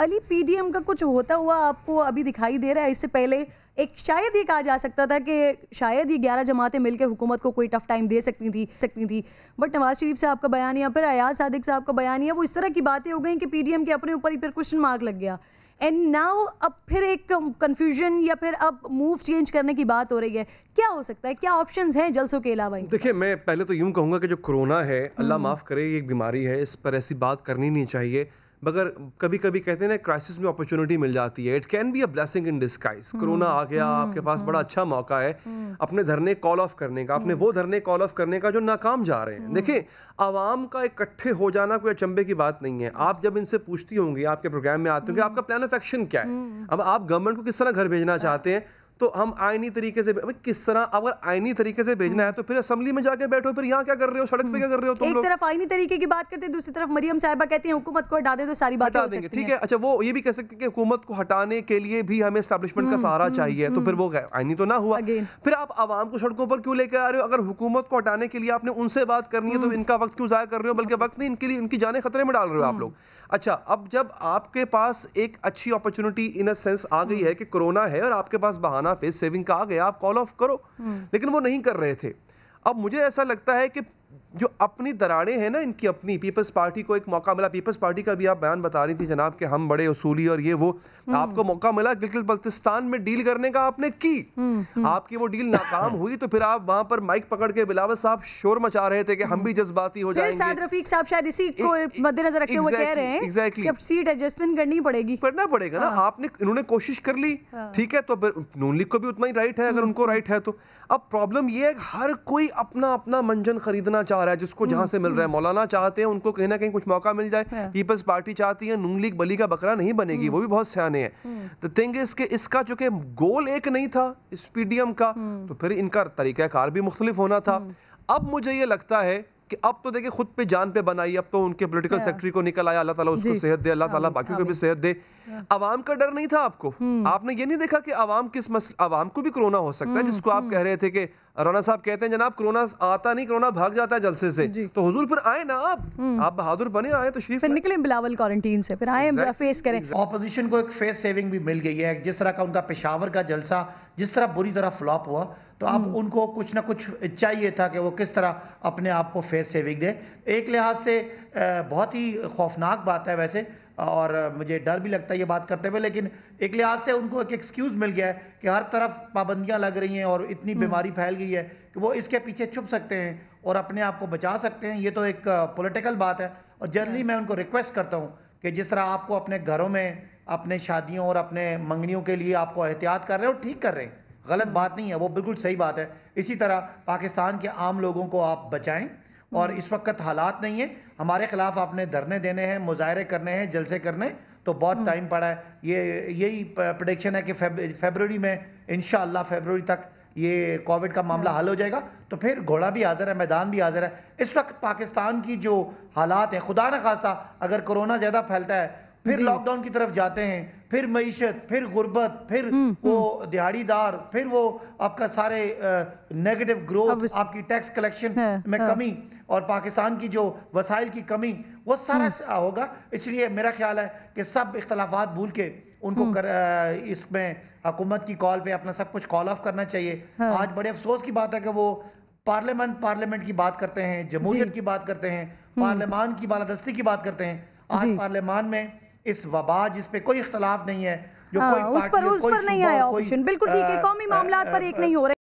Ali PDM का कुछ होता हुआ आपको अभी दिखाई दे रहा है इससे पहले एक शायद ये कहा जा सकता था कि शायद ये ग्यारह जमातें मिलकर हुकूमत को कोई टफ टाइम दे सकती थी सकती थी बट नवाज शरीफ साहब का बयान या फिर अयाज सादिक साहब का बयान या वो इस तरह की बातें हो गई कि पीडीएम के अपने ऊपर ही फिर क्वेश्चन मार्क लग गया एंड नाउ अब फिर एक कन्फ्यूजन या फिर अब मूव चेंज करने की बात हो रही है क्या हो सकता है क्या ऑप्शंस हैं जलसों के अलावा देखिए मैं पहले तो यूँ कहूँगा कि जो कोरोना है अल्लाह हम्म। माफ़ करे ये एक बीमारी है इस पर ऐसी बात करनी नहीं चाहिए मगर कभी कभी कहते हैं ना क्राइसिस में अपॉर्चुनिटी मिल जाती है it can be a blessing in disguise Corona आ गया हम्म, आपके पास हम्म। बड़ा अच्छा मौका है हम्म। अपने धरने कॉल ऑफ करने का अपने वो धरने कॉल ऑफ करने का जो नाकाम जा रहे हैं देखिए आवाम का इकट्ठे हो जाना कोई अचंबे की बात नहीं है आप जब इनसे पूछती होंगी आपके प्रोग्राम में आते होंगे आपका प्लान ऑफ एक्शन क्या है अब आप गवर्नमेंट को किस तरह घर भेजना चाहते हैं तो हम आइनी तरीके से भाई किस तरह अगर आइनी तरीके से भेजना है तो फिर असम्बली में जाके बैठो फिर यहाँ क्या कर रहे हो सड़क पे क्या कर रहे हो तुम एक तरफ आइनी तरीके की बात करते हैं दूसरी तरफ मरियम साहिबा कहती है हुकूमत को हटा दे तो सारी बात हटा देंगे ठीक है अच्छा वो ये भी कह सकते कि हुकूमत को हटाने के लिए भी हमें स्टैब्लिशमेंट का हम्म, सहारा हम्म, चाहिए तो हम्म। फिर वो आइनी तो ना हुआ फिर आप आवाम को सड़कों पर क्यों लेकर आ रहे हो अगर हुकूमत को हटाने के लिए आपने उनसे बात करनी है तो इनका वक्त क्यों ज़ाया कर रहे हो बल्कि वक्त नहीं इनके लिए इनकी जाने खतरे में डाल रहे हो आप लोग अच्छा अब जब आपके पास एक अच्छी अपॉर्चुनिटी इन अ सेंस आ गई है कि कोरोना है और आपके पास बहाना फेस सेविंग का आ गया आप कॉल ऑफ करो हम्म। लेकिन वो नहीं कर रहे थे अब मुझे ऐसा लगता है कि जो अपनी दराड़ें हैं ना इनकी अपनी पीपल्स पार्टी को एक मौका मिला पीपल्स पार्टी का भी आप बयान बता रही थी जनाब कि हम बड़े उसूली और ये वो हम्म। आपको मौका मिला गिलगित बल्तिस्तान में डील करने का आपने की हम्म, हम्म। आपकी वो डील नाकाम हुई तो फिर आप वहां पर माइक पकड़ के बिलावल साहब शोर मचा रहे थे कि हम भी जज्बाती हो जाएंगे रफीक साहब शायद इसी को मद्देनजर रखते हुए कह रहे हैं सीट एडजस्टमेंट करनी पड़ेगी करना पड़ेगा ना हाँ। आपने इन्होंने कोशिश कर ली हाँ। ठीक है तो नून लीग को भी उतना ही राइट है अगर उनको राइट है तो अब प्रॉब्लम ये है हर कोई अपना अपना मंजन खरीदना चाह रहा है जिसको जहाँ से मिल रहा है हम्म, मौलाना चाहते हैं उनको कहीं ना कहीं कुछ मौका मिल जाए हाँ। पीपल्स पार्टी चाहती है नूंग लीग बली का बकरा नहीं बनेगी हम्म। वो भी बहुत सियाने हैं तो थिंग इसके इसका चूंकि गोल एक नहीं था इस पीडीएम का हम्म। तो फिर इनका तरीका कार भी मुख्तलिफ होना था अब मुझे ये लगता है कि अब तो देखिए खुद पे जान पे बनाई अब तो उनके पॉलिटिकल सेक्रेटरी को निकल आया अल्लाह ताला उसको सेहत दे अल्लाह ताला हाँ। बाकी को भी सेहत दे आवाम का डर नहीं था आपको हम्म। आपने ये नहीं देखा कि आवाम किस मसल आवाम को भी कोरोना हो सकता है हम्म, जिसको आप हम्म। कह रहे थे कि राणा साहब कहते हैं जनाब कोरोना आता नहीं कोरोना भाग जाता है जलसे से तो हुजूर फिर आए ना आप आप बहादुर बने आए तो शरीफ निकले बिलावल क्वारंटीन से फिर आए फेस करें ऑपोजिशन को एक फेस सेविंग भी मिल गई है जिस तरह का उनका पेशावर का जलसा जिस तरह बुरी तरह फ्लॉप हुआ तो आप हम्म। उनको कुछ ना कुछ चाहिए था कि वो किस तरह अपने आप को फेस सेविंग दे एक लिहाज से बहुत ही खौफनाक बात है वैसे और मुझे डर भी लगता है ये बात करते हुए लेकिन एक लिहाज से उनको एक एक्सक्यूज़ मिल गया है कि हर तरफ पाबंदियां लग रही हैं और इतनी हम्म। बीमारी फैल गई है कि वो इसके पीछे छुप सकते हैं और अपने आप को बचा सकते हैं ये तो एक पॉलिटिकल बात है और जनरली मैं उनको रिक्वेस्ट करता हूँ कि जिस तरह आपको अपने घरों में अपने शादियों और अपने मंगनियों के लिए आपको एहतियात कर रहे हैं और ठीक कर रहे हैं गलत बात नहीं है वो बिल्कुल सही बात है इसी तरह पाकिस्तान के आम लोगों को आप बचाएं और इस वक्त हालात नहीं है हमारे खिलाफ आपने धरने देने हैं मुजाहरे करने हैं जलसे करने तो बहुत टाइम हम्म। पड़ा है ये यही प्रडिक्शन है कि फेबररी में इन फेबररी तक ये कोविड का मामला हम्म। हल हो जाएगा तो फिर घोड़ा भी हाजिर है मैदान भी हाजिर है इस वक्त पाकिस्तान की जो हालात हैं खुदा न खास्ता अगर कोरोना ज़्यादा फैलता है फिर लॉकडाउन की तरफ जाते हैं फिर मीशत फिर गुर्बत फिर हम्म, हम्म। वो दिहाड़ीदार फिर वो आपका सारे नेगेटिव ग्रोथ आपकी टैक्स कलेक्शन हाँ, में हाँ। कमी और पाकिस्तान की जो वसाइल की कमी वो सारा हम्म। होगा इसलिए मेरा ख्याल है कि सब इख्तलाफात भूल के उनको कर, इसमें हुकूमत की कॉल पे अपना सब कुछ कॉल ऑफ करना चाहिए हाँ। आज बड़े अफसोस की बात है कि वो पार्लियामेंट पार्लियामेंट की बात करते हैं जमहूरियत की बात करते हैं पार्लियामान की बालादस्ती की बात करते हैं आज पार्लियामान में इस वबा जिसपे कोई इख्तलाफ नहीं है जो हाँ, कोई उस पर उस पर नहीं आया ऑप्शन बिल्कुल ठीक है कौमी मामला पर एक नहीं हो रहे